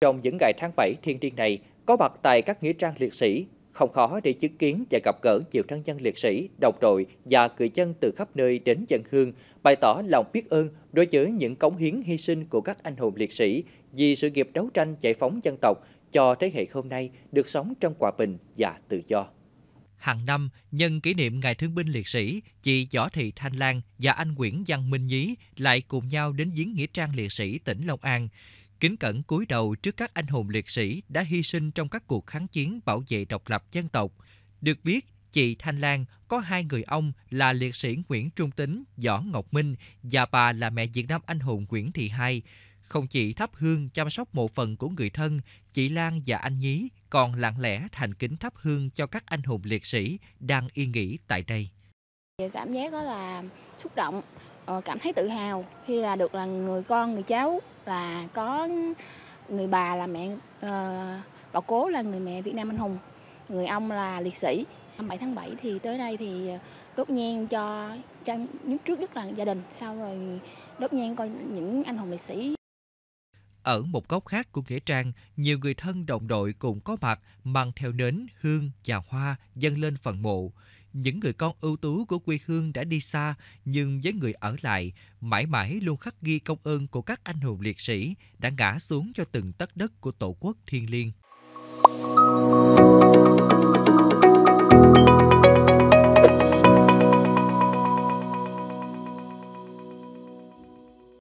Trong những ngày tháng 7 thiên niên này, có mặt tại các nghĩa trang liệt sĩ, không khó để chứng kiến và gặp gỡ nhiều thân nhân liệt sĩ, đồng đội và người dân từ khắp nơi đến dân hương, bày tỏ lòng biết ơn đối với những cống hiến hy sinh của các anh hùng liệt sĩ vì sự nghiệp đấu tranh giải phóng dân tộc cho thế hệ hôm nay được sống trong hòa bình và tự do. Hàng năm, nhân kỷ niệm Ngày Thương binh Liệt sĩ, chị Võ Thị Thanh Lan và anh Nguyễn Văn Minh Nhí lại cùng nhau đến viếng Nghĩa trang Liệt sĩ tỉnh Long An kính cẩn cúi đầu trước các anh hùng liệt sĩ đã hy sinh trong các cuộc kháng chiến bảo vệ độc lập dân tộc. Được biết, chị Thanh Lan có hai người ông là liệt sĩ Nguyễn Trung Tính, Võ Ngọc Minh và bà là mẹ Việt Nam anh hùng Nguyễn Thị Hai. Không chỉ thắp hương chăm sóc mộ phần của người thân, chị Lan và anh Nhí còn lặng lẽ thành kính thắp hương cho các anh hùng liệt sĩ đang yên nghỉ tại đây. Cảm giác đó là xúc động, ờ, cảm thấy tự hào khi là được là người con, người cháu là có người bà là mẹ ờ, bà cố là người mẹ Việt Nam anh hùng, người ông là liệt sĩ. 7 tháng 7 thì tới đây thì ờ, đốt nhang cho, cho nhất trước nhất là gia đình, sau rồi đốt nhang coi những anh hùng liệt sĩ. Ở một góc khác của Nghĩa Trang, nhiều người thân đồng đội cùng có mặt mang theo nến, hương và hoa dâng lên phần mộ những người con ưu tú của quê hương đã đi xa nhưng với người ở lại mãi mãi luôn khắc ghi công ơn của các anh hùng liệt sĩ đã ngã xuống cho từng tấc đất của tổ quốc thiên liêng.